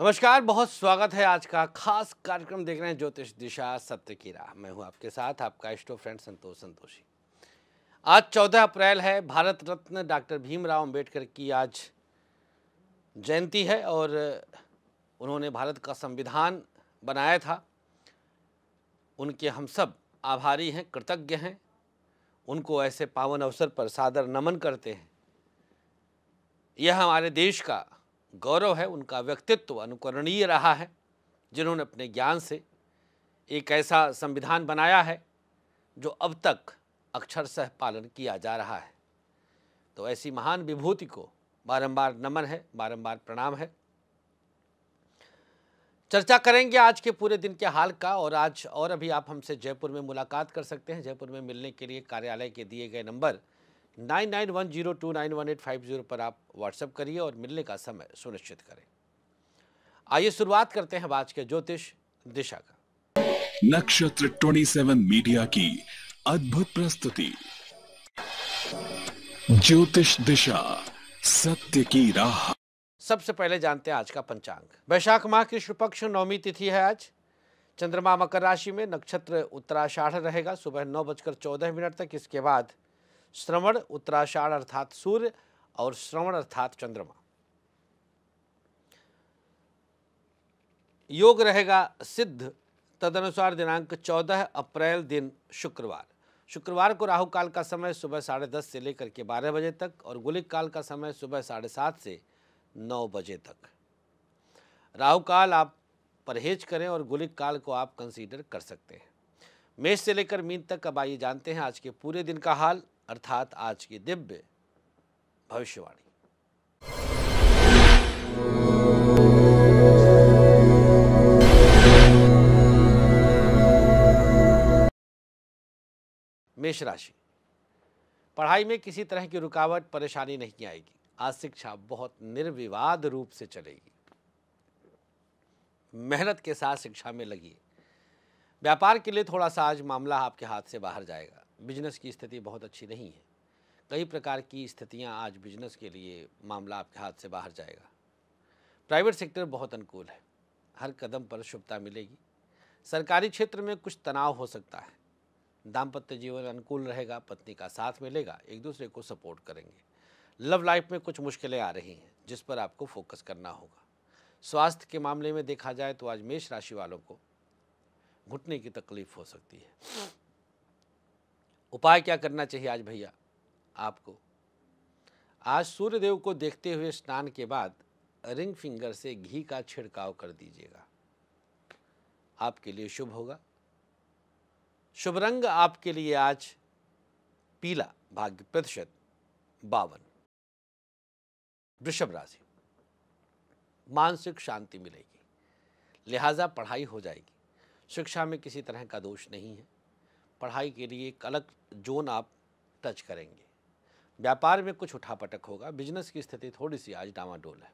नमस्कार बहुत स्वागत है आज का खास कार्यक्रम देख रहे हैं ज्योतिष दिशा सत्य की राह मैं हूं आपके साथ आपका इष्टो फ्रेंड संतोष संतोषी आज 14 अप्रैल है भारत रत्न डॉक्टर भीमराव अंबेडकर की आज जयंती है और उन्होंने भारत का संविधान बनाया था उनके हम सब आभारी हैं कृतज्ञ हैं उनको ऐसे पावन अवसर पर सादर नमन करते हैं यह हमारे देश का गौरव है उनका व्यक्तित्व अनुकरणीय रहा है जिन्होंने अपने ज्ञान से एक ऐसा संविधान बनाया है जो अब तक अक्षरशह पालन किया जा रहा है तो ऐसी महान विभूति को बारंबार नमन है बारंबार प्रणाम है चर्चा करेंगे आज के पूरे दिन के हाल का और आज और अभी आप हमसे जयपुर में मुलाकात कर सकते हैं जयपुर में मिलने के लिए कार्यालय के दिए गए नंबर 9910291850 one zero two nine one eight five zero पर आप व्हाट्सएप करिए और मिलने का समय सुनिश्चित करें आइए शुरुआत करते हैं आज के ज्योतिष दिशा का नक्षत्र 27 मीडिया की अद्भुत प्रस्तुति ज्योतिष दिशा सत्य की राह सबसे पहले जानते हैं आज का पंचांग वैशाख माह की शुक्ल पक्ष नौमी तिथि है आज चंद्रमा मकर राशि में नक्षत्र उत्तराषाढ़ रहेगा सुबह नौ बजकर चौदह मिनट तक इसके बाद श्रवण उत्तराषाढ़ अर्थात सूर्य और श्रवण अर्थात चंद्रमा योग रहेगा सिद्ध तदनुसार दिनांक 14 अप्रैल दिन शुक्रवार शुक्रवार को राहु काल का समय सुबह साढ़े दस से लेकर के बारह बजे तक और गुलिक काल का समय सुबह साढ़े सात से नौ बजे तक राहु काल आप परहेज करें और गुलिक काल को आप कंसीडर कर सकते हैं मेष से लेकर मीन तक अब आइए जानते हैं आज के पूरे दिन का हाल अर्थात आज की दिव्य भविष्यवाणी मेष राशि पढ़ाई में किसी तरह की रुकावट परेशानी नहीं आएगी आज शिक्षा बहुत निर्विवाद रूप से चलेगी मेहनत के साथ शिक्षा में लगी व्यापार के लिए थोड़ा सा आज मामला आपके हाथ से बाहर जाएगा बिजनेस की स्थिति बहुत अच्छी नहीं है कई प्रकार की स्थितियां आज बिजनेस के लिए मामला आपके हाथ से बाहर जाएगा प्राइवेट सेक्टर बहुत अनुकूल है हर कदम पर शुभता मिलेगी सरकारी क्षेत्र में कुछ तनाव हो सकता है दाम्पत्य जीवन अनुकूल रहेगा पत्नी का साथ मिलेगा एक दूसरे को सपोर्ट करेंगे लव लाइफ में कुछ मुश्किलें आ रही हैं जिस पर आपको फोकस करना होगा स्वास्थ्य के मामले में देखा जाए तो आज मेष राशि वालों को घुटने की तकलीफ हो सकती है उपाय क्या करना चाहिए आज भैया आपको आज सूर्यदेव को देखते हुए स्नान के बाद रिंग फिंगर से घी का छिड़काव कर दीजिएगा आपके लिए शुभ होगा शुभ रंग आपके लिए आज पीला भाग्य प्रतिशत बावन वृषभ राशि मानसिक शांति मिलेगी लिहाजा पढ़ाई हो जाएगी शिक्षा में किसी तरह का दोष नहीं है पढ़ाई के लिए एक अलग जोन आप टच करेंगे व्यापार में कुछ उठापटक होगा बिजनेस की स्थिति थोड़ी सी आज डामाडोल है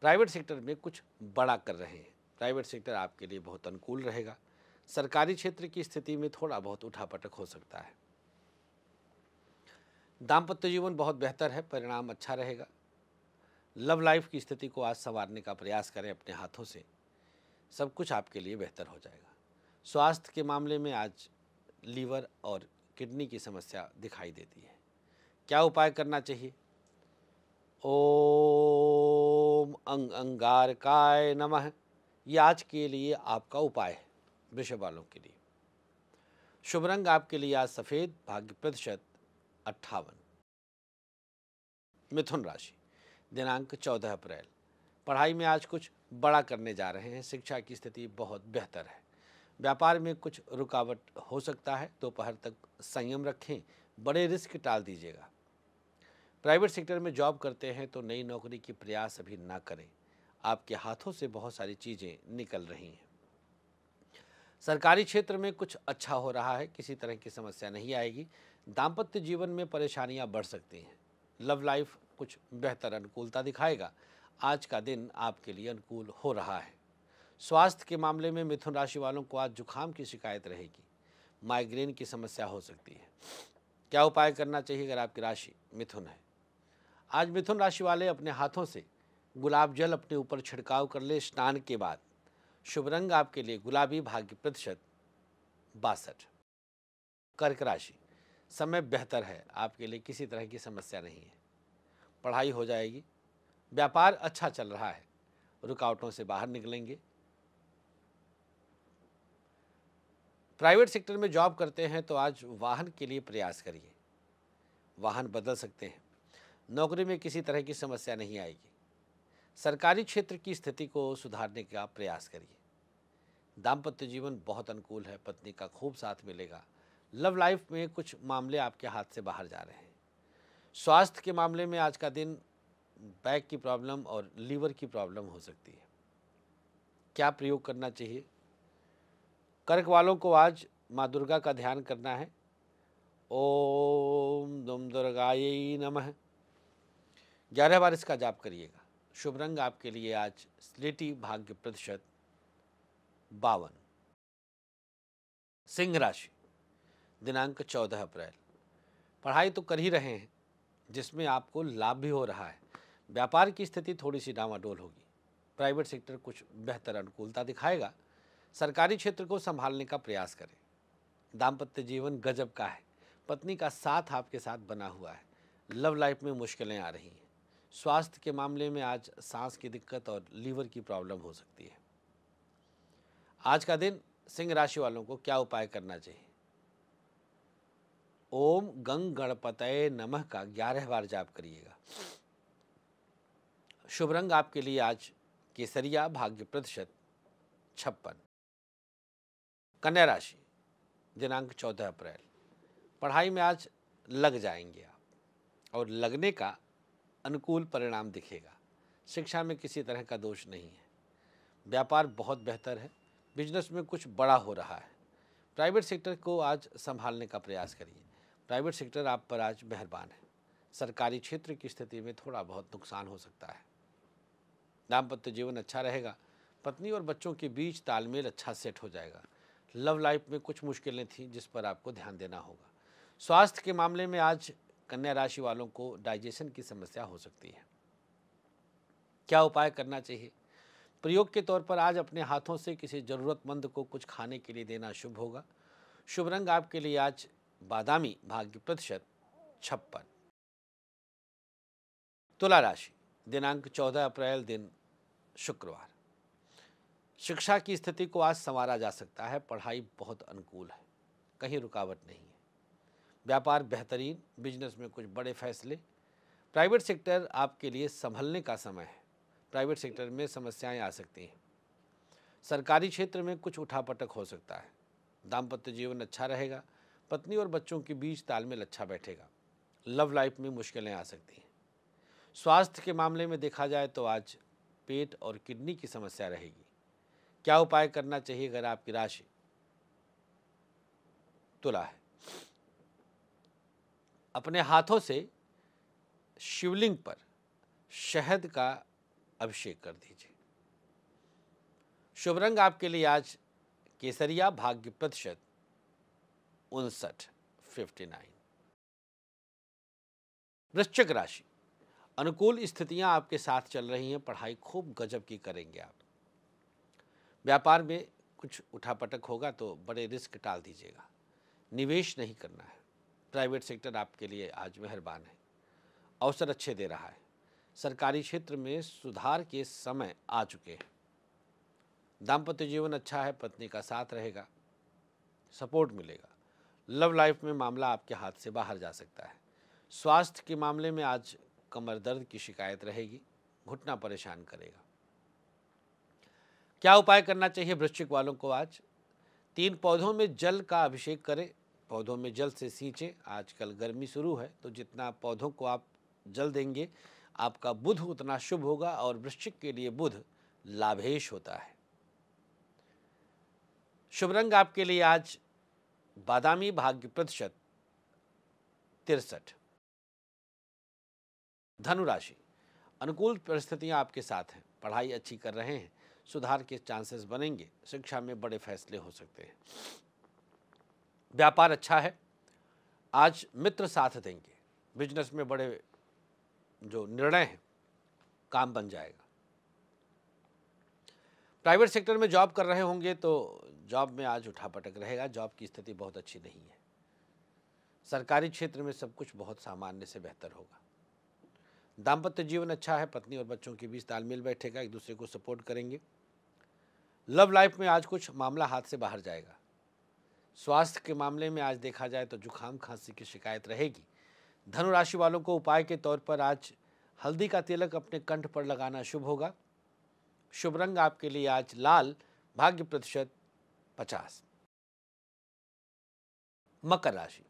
प्राइवेट सेक्टर में कुछ बड़ा कर रहे हैं प्राइवेट सेक्टर आपके लिए बहुत अनुकूल रहेगा सरकारी क्षेत्र की स्थिति में थोड़ा बहुत उठापटक हो सकता है दाम्पत्य जीवन बहुत बेहतर है परिणाम अच्छा रहेगा लव लाइफ की स्थिति को आज संवारने का प्रयास करें अपने हाथों से सब कुछ आपके लिए बेहतर हो जाएगा स्वास्थ्य के मामले में आज लीवर और किडनी की समस्या दिखाई देती है क्या उपाय करना चाहिए ओम अंग अंगारकाय नमः ये आज के लिए आपका उपाय है वृषभ वालों के लिए शुभ रंग आपके लिए आज सफ़ेद भाग्य प्रतिशत अट्ठावन मिथुन राशि दिनांक चौदह अप्रैल पढ़ाई में आज कुछ बड़ा करने जा रहे हैं शिक्षा की स्थिति बहुत बेहतर है व्यापार में कुछ रुकावट हो सकता है दोपहर तक संयम रखें बड़े रिस्क टाल दीजिएगा प्राइवेट सेक्टर में जॉब करते हैं तो नई नौकरी की प्रयास अभी ना करें आपके हाथों से बहुत सारी चीज़ें निकल रही हैं सरकारी क्षेत्र में कुछ अच्छा हो रहा है किसी तरह की समस्या नहीं आएगी दाम्पत्य जीवन में परेशानियां बढ़ सकती हैं लव लाइफ कुछ बेहतर अनुकूलता दिखाएगा आज का दिन आपके लिए अनुकूल हो रहा है स्वास्थ्य के मामले में मिथुन राशि वालों को आज जुखाम की शिकायत रहेगी माइग्रेन की समस्या हो सकती है क्या उपाय करना चाहिए अगर आपकी राशि मिथुन है आज मिथुन राशि वाले अपने हाथों से गुलाब जल अपने ऊपर छिड़काव कर ले स्नान के बाद शुभ रंग आपके लिए गुलाबी भाग्य प्रतिशत बासठ कर्क राशि समय बेहतर है आपके लिए किसी तरह की समस्या नहीं है पढ़ाई हो जाएगी व्यापार अच्छा चल रहा है रुकावटों से बाहर निकलेंगे प्राइवेट सेक्टर में जॉब करते हैं तो आज वाहन के लिए प्रयास करिए वाहन बदल सकते हैं नौकरी में किसी तरह की समस्या नहीं आएगी सरकारी क्षेत्र की स्थिति को सुधारने का प्रयास करिए दाम्पत्य जीवन बहुत अनुकूल है पत्नी का खूब साथ मिलेगा लव लाइफ में कुछ मामले आपके हाथ से बाहर जा रहे हैं स्वास्थ्य के मामले में आज का दिन बैक की प्रॉब्लम और लीवर की प्रॉब्लम हो सकती है क्या प्रयोग करना चाहिए कर्क वालों को आज माँ दुर्गा का ध्यान करना है ओम दुम दुर्गाय नमः ग्यारह बार इसका जाप करिएगा शुभ रंग आपके लिए आज स्लेटी भाग्य प्रतिशत बावन सिंह राशि दिनांक चौदह अप्रैल पढ़ाई तो कर ही रहे हैं जिसमें आपको लाभ भी हो रहा है व्यापार की स्थिति थोड़ी सी डावाडोल होगी प्राइवेट सेक्टर कुछ बेहतर अनुकूलता दिखाएगा सरकारी क्षेत्र को संभालने का प्रयास करें दाम्पत्य जीवन गजब का है पत्नी का साथ आपके साथ बना हुआ है लव लाइफ में मुश्किलें आ रही हैं स्वास्थ्य के मामले में आज सांस की दिक्कत और लीवर की प्रॉब्लम हो सकती है आज का दिन सिंह राशि वालों को क्या उपाय करना चाहिए ओम गंग गणपत नमः का ग्यारह बार जाप करिएगा शुभ रंग आपके लिए आज केसरिया भाग्य प्रतिशत छप्पन कन्या राशि दिनांक चौदह अप्रैल पढ़ाई में आज लग जाएंगे आप और लगने का अनुकूल परिणाम दिखेगा शिक्षा में किसी तरह का दोष नहीं है व्यापार बहुत बेहतर है बिजनेस में कुछ बड़ा हो रहा है प्राइवेट सेक्टर को आज संभालने का प्रयास करिए प्राइवेट सेक्टर आप पर आज मेहरबान है सरकारी क्षेत्र की स्थिति में थोड़ा बहुत नुकसान हो सकता है दाम्पत्य जीवन अच्छा रहेगा पत्नी और बच्चों के बीच तालमेल अच्छा सेट हो जाएगा लव लाइफ में कुछ मुश्किलें थी जिस पर आपको ध्यान देना होगा स्वास्थ्य के मामले में आज कन्या राशि वालों को डाइजेशन की समस्या हो सकती है क्या उपाय करना चाहिए प्रयोग के तौर पर आज अपने हाथों से किसी ज़रूरतमंद को कुछ खाने के लिए देना शुभ होगा शुभ रंग आपके लिए आज बादामी भाग्य प्रतिशत छप्पन तुला राशि दिनांक 14 अप्रैल दिन शुक्रवार शिक्षा की स्थिति को आज संवारा जा सकता है पढ़ाई बहुत अनुकूल है कहीं रुकावट नहीं है व्यापार बेहतरीन बिजनेस में कुछ बड़े फैसले प्राइवेट सेक्टर आपके लिए संभलने का समय है प्राइवेट सेक्टर में समस्याएं आ सकती हैं सरकारी क्षेत्र में कुछ उठापटक हो सकता है दाम्पत्य जीवन अच्छा रहेगा पत्नी और बच्चों के बीच तालमेल अच्छा बैठेगा लव लाइफ में मुश्किलें आ सकती हैं स्वास्थ्य के मामले में देखा जाए तो आज पेट और किडनी की समस्या रहेगी क्या उपाय करना चाहिए अगर आपकी राशि तुला है अपने हाथों से शिवलिंग पर शहद का अभिषेक कर दीजिए शुभ रंग आपके लिए आज केसरिया भाग्य प्रतिशत उनसठ फिफ्टी नाइन वृश्चिक राशि अनुकूल स्थितियां आपके साथ चल रही हैं पढ़ाई खूब गजब की करेंगे आप व्यापार में कुछ उठापटक होगा तो बड़े रिस्क टाल दीजिएगा निवेश नहीं करना है प्राइवेट सेक्टर आपके लिए आज मेहरबान है अवसर अच्छे दे रहा है सरकारी क्षेत्र में सुधार के समय आ चुके हैं दाम्पत्य जीवन अच्छा है पत्नी का साथ रहेगा सपोर्ट मिलेगा लव लाइफ में मामला आपके हाथ से बाहर जा सकता है स्वास्थ्य के मामले में आज कमर दर्द की शिकायत रहेगी घुटना परेशान करेगा क्या उपाय करना चाहिए वृश्चिक वालों को आज तीन पौधों में जल का अभिषेक करें पौधों में जल से सींचें आजकल गर्मी शुरू है तो जितना पौधों को आप जल देंगे आपका बुध उतना शुभ होगा और वृश्चिक के लिए बुध लाभेश होता है शुभ रंग आपके लिए आज बादामी भाग्य प्रतिशत तिरसठ धनुराशि अनुकूल परिस्थितियां आपके साथ हैं पढ़ाई अच्छी कर रहे हैं सुधार के चांसेस बनेंगे शिक्षा में बड़े फैसले हो सकते हैं व्यापार अच्छा है आज मित्र साथ देंगे बिजनेस में बड़े जो निर्णय हैं काम बन जाएगा प्राइवेट सेक्टर में जॉब कर रहे होंगे तो जॉब में आज उठापटक रहेगा जॉब की स्थिति बहुत अच्छी नहीं है सरकारी क्षेत्र में सब कुछ बहुत सामान्य से बेहतर होगा दाम्पत्य जीवन अच्छा है पत्नी और बच्चों के बीच तालमेल बैठेगा एक दूसरे को सपोर्ट करेंगे लव लाइफ में आज कुछ मामला हाथ से बाहर जाएगा स्वास्थ्य के मामले में आज देखा जाए तो जुखाम खांसी की शिकायत रहेगी धनु राशि वालों को उपाय के तौर पर आज हल्दी का तिलक अपने कंठ पर लगाना शुभ होगा शुभ रंग आपके लिए आज लाल भाग्य प्रतिशत पचास मकर राशि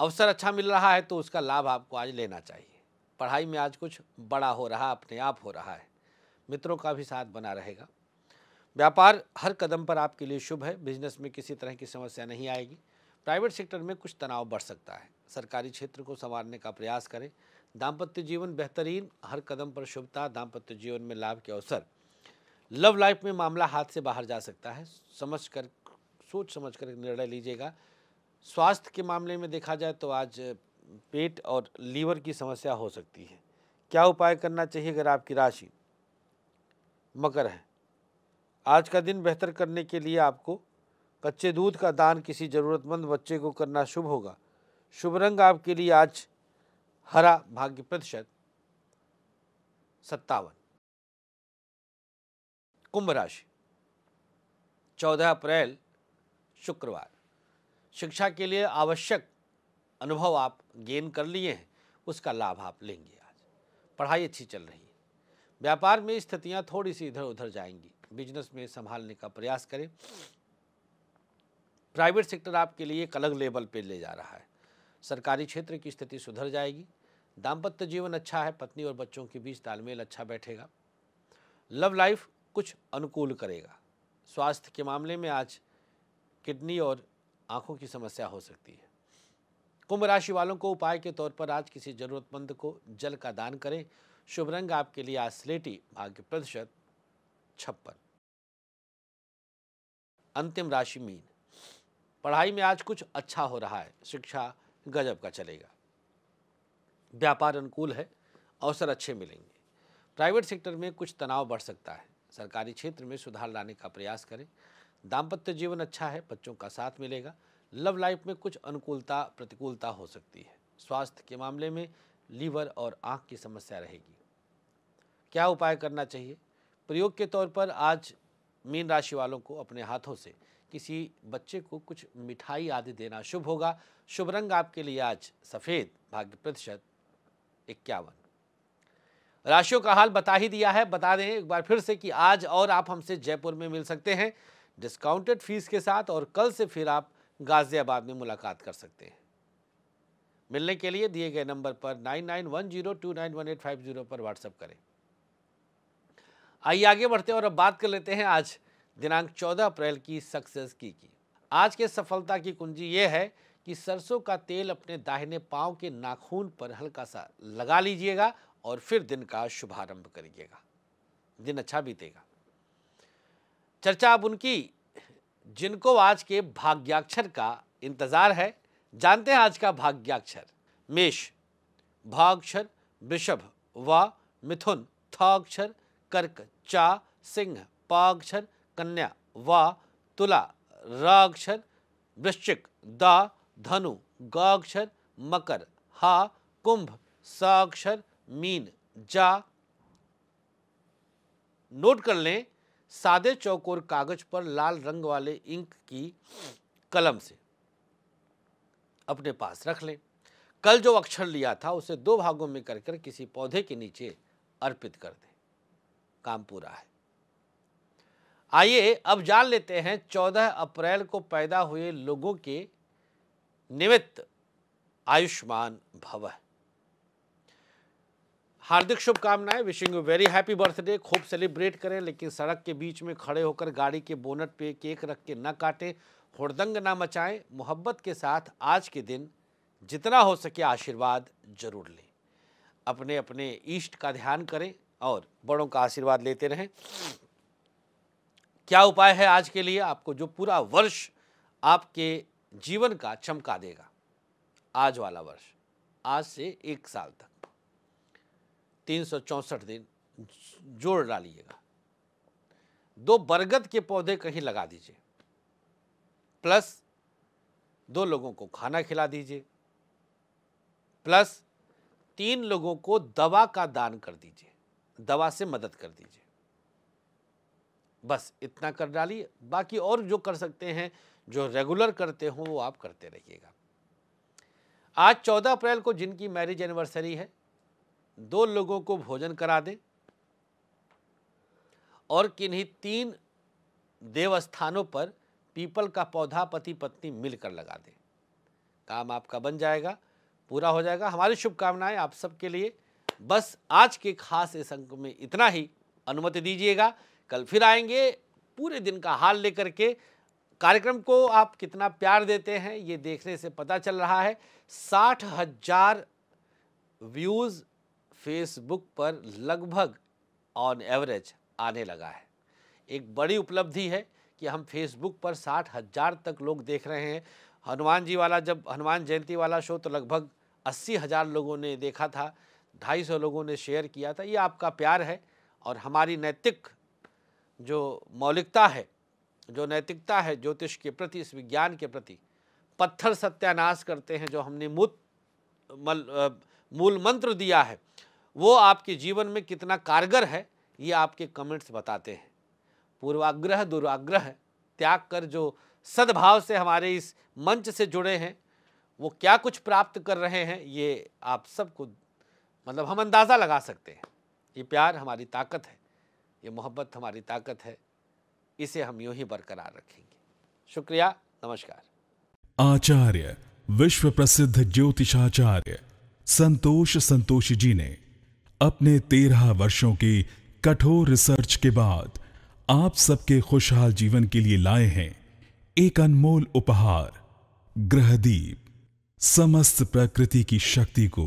अवसर अच्छा मिल रहा है तो उसका लाभ आपको आज लेना चाहिए पढ़ाई में आज कुछ बड़ा हो रहा अपने आप हो रहा है मित्रों का भी साथ बना रहेगा व्यापार हर कदम पर आपके लिए शुभ है बिजनेस में किसी तरह की समस्या नहीं आएगी प्राइवेट सेक्टर में कुछ तनाव बढ़ सकता है सरकारी क्षेत्र को संवारने का प्रयास करें दाम्पत्य जीवन बेहतरीन हर कदम पर शुभता दाम्पत्य जीवन में लाभ के अवसर लव लाइफ में मामला हाथ से बाहर जा सकता है समझ कर सोच समझ कर निर्णय लीजिएगा स्वास्थ्य के मामले में देखा जाए तो आज पेट और लीवर की समस्या हो सकती है क्या उपाय करना चाहिए अगर आपकी राशि मकर है आज का दिन बेहतर करने के लिए आपको कच्चे दूध का दान किसी ज़रूरतमंद बच्चे को करना शुभ होगा शुभ रंग आपके लिए आज हरा भाग्य प्रतिशत सत्तावन कुंभ राशि चौदह अप्रैल शुक्रवार शिक्षा के लिए आवश्यक अनुभव आप गेन कर लिए हैं उसका लाभ आप लेंगे आज पढ़ाई अच्छी चल रही है व्यापार में स्थितियां थोड़ी सी इधर उधर जाएंगी बिजनेस में संभालने का प्रयास करें प्राइवेट सेक्टर आपके लिए एक अलग लेवल पे ले जा रहा है सरकारी क्षेत्र की स्थिति सुधर जाएगी दाम्पत्य जीवन अच्छा है पत्नी और बच्चों के बीच तालमेल अच्छा बैठेगा लव लाइफ कुछ अनुकूल करेगा स्वास्थ्य के मामले में आज किडनी और आंखों की समस्या हो सकती है कुंभ राशि वालों को उपाय के तौर पर आज किसी जरूरतमंद को जल का दान करें शुभ रंग आपके लिए आज स्लेटी भाग्य प्रतिशत छप्पन अंतिम राशि मीन पढ़ाई में आज कुछ अच्छा हो रहा है शिक्षा गजब का चलेगा व्यापार अनुकूल है अवसर अच्छे मिलेंगे प्राइवेट सेक्टर में कुछ तनाव बढ़ सकता है सरकारी क्षेत्र में सुधार लाने का प्रयास करें दाम्पत्य जीवन अच्छा है बच्चों का साथ मिलेगा लव लाइफ में कुछ अनुकूलता प्रतिकूलता हो सकती है स्वास्थ्य के मामले में लीवर और आंख की समस्या रहेगी क्या उपाय करना चाहिए प्रयोग के तौर पर आज मीन राशि वालों को अपने हाथों से किसी बच्चे को कुछ मिठाई आदि देना शुभ होगा शुभ रंग आपके लिए आज सफ़ेद भाग्य प्रतिशत इक्यावन राशियों का हाल बता ही दिया है बता दें एक बार फिर से कि आज और आप हमसे जयपुर में मिल सकते हैं डिस्काउंटेड फीस के साथ और कल से फिर आप गाज़ियाबाद में मुलाकात कर सकते हैं मिलने के लिए दिए गए नंबर पर nine nine one zero two nine one eight five zero पर व्हाट्सएप करें आइए आगे बढ़ते हैं और अब बात कर लेते हैं आज दिनांक 14 अप्रैल की सक्सेस की की आज के सफलता की कुंजी ये है कि सरसों का तेल अपने दाहिने पांव के नाखून पर हल्का सा लगा लीजिएगा और फिर दिन का शुभारंभ करिएगा दिन अच्छा बीतेगा चर्चा अब उनकी जिनको आज के भाग्याक्षर का इंतजार है जानते हैं आज का भाग्याक्षर मेष भाग्यक्षर वृषभ व मिथुन थाक्षर कर्क चा सिंह पाक्षर कन्या वा तुला राक्षर वृश्चिक दा धनु गाक्षर मकर हा कुंभ साक्षर मीन जा नोट कर लें सादे चौकोर कागज पर लाल रंग वाले इंक की कलम से अपने पास रख लें कल जो अक्षर लिया था उसे दो भागों में कर कर किसी पौधे के नीचे अर्पित कर दें काम पूरा है आइए अब जान लेते हैं 14 अप्रैल को पैदा हुए लोगों के निमित्त आयुष्मान भव हार्दिक शुभकामनाएं wishing you very happy birthday खूब सेलिब्रेट करें लेकिन सड़क के बीच में खड़े होकर गाड़ी के बोनट पे केक रख के न काटें हुड़दंग ना मचाएं मोहब्बत के साथ आज के दिन जितना हो सके आशीर्वाद जरूर लें अपने अपने ईष्ट का ध्यान करें और बड़ों का आशीर्वाद लेते रहें क्या उपाय है आज के लिए आपको जो पूरा वर्ष आपके जीवन का चमका देगा आज वाला वर्ष आज से एक साल तक तीन दिन जोड़ डालिएगा दो बरगद के पौधे कहीं लगा दीजिए प्लस दो लोगों को खाना खिला दीजिए प्लस तीन लोगों को दवा का दान कर दीजिए दवा से मदद कर दीजिए बस इतना कर डालिए बाकी और जो कर सकते हैं जो रेगुलर करते हो वो आप करते रहिएगा आज 14 अप्रैल को जिनकी मैरिज एनिवर्सरी है दो लोगों को भोजन करा दें और किन्हीं तीन देवस्थानों पर पीपल का पौधा पति पत्नी मिलकर लगा दें काम आपका बन जाएगा पूरा हो जाएगा हमारी शुभकामनाएं आप सबके लिए बस आज के खास इस अंक में इतना ही अनुमति दीजिएगा कल फिर आएंगे पूरे दिन का हाल लेकर के कार्यक्रम को आप कितना प्यार देते हैं ये देखने से पता चल रहा है साठ हजार व्यूज़ फेसबुक पर लगभग ऑन एवरेज आने लगा है एक बड़ी उपलब्धि है कि हम फेसबुक पर साठ हजार तक लोग देख रहे हैं हनुमान जी वाला जब हनुमान जयंती वाला शो तो लगभग अस्सी हजार लोगों ने देखा था ढाई सौ लोगों ने शेयर किया था ये आपका प्यार है और हमारी नैतिक जो मौलिकता है जो नैतिकता है ज्योतिष के प्रति इस विज्ञान के प्रति पत्थर सत्यानाश करते हैं जो हमने मूत मल मूल मंत्र दिया है वो आपके जीवन में कितना कारगर है ये आपके कमेंट्स बताते हैं पूर्वाग्रह दुराग्रह त्याग कर जो सद्भाव से हमारे इस मंच से जुड़े हैं वो क्या कुछ प्राप्त कर रहे हैं ये आप सबको मतलब हम अंदाज़ा लगा सकते हैं ये प्यार हमारी ताकत है ये मोहब्बत हमारी ताकत है इसे हम यूं ही बरकरार रखेंगे शुक्रिया नमस्कार आचार्य विश्व प्रसिद्ध ज्योतिषाचार्य संतोष संतोषी जी ने अपने तेरह वर्षों की कठोर रिसर्च के बाद आप सबके खुशहाल जीवन के लिए लाए हैं एक अनमोल उपहार ग्रहदीप समस्त प्रकृति की शक्ति को